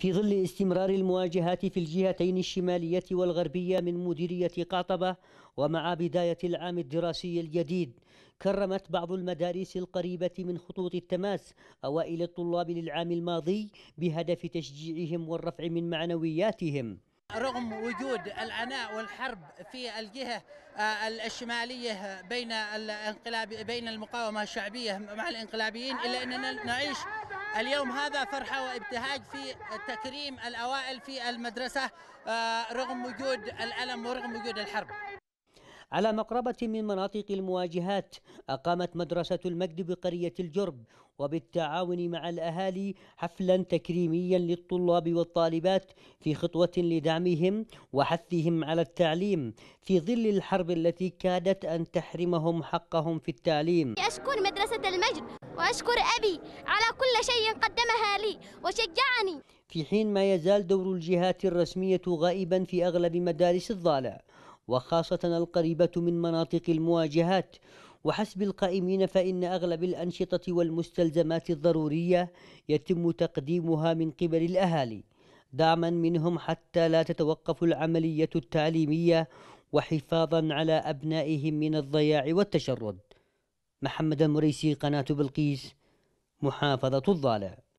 في ظل استمرار المواجهات في الجهتين الشمالية والغربية من مديرية قعطبة ومع بداية العام الدراسي الجديد كرمت بعض المدارس القريبة من خطوط التماس أوائل الطلاب للعام الماضي بهدف تشجيعهم والرفع من معنوياتهم رغم وجود العناء والحرب في الجهه آه، الشماليه بين الانقلاب بين المقاومه الشعبيه مع الانقلابيين الا اننا نعيش اليوم هذا فرحه وابتهاج في تكريم الاوائل في المدرسه آه، رغم وجود الالم ورغم وجود الحرب على مقربة من مناطق المواجهات أقامت مدرسة المجد بقرية الجرب وبالتعاون مع الأهالي حفلا تكريميا للطلاب والطالبات في خطوة لدعمهم وحثهم على التعليم في ظل الحرب التي كادت أن تحرمهم حقهم في التعليم أشكر مدرسة المجد وأشكر أبي على كل شيء قدمها لي وشجعني في حين ما يزال دور الجهات الرسمية غائبا في أغلب مدارس الضالع وخاصة القريبة من مناطق المواجهات وحسب القائمين فإن أغلب الأنشطة والمستلزمات الضرورية يتم تقديمها من قبل الأهالي دعما منهم حتى لا تتوقف العملية التعليمية وحفاظا على أبنائهم من الضياع والتشرد محمد المريسي قناة بلقيس محافظة الضالع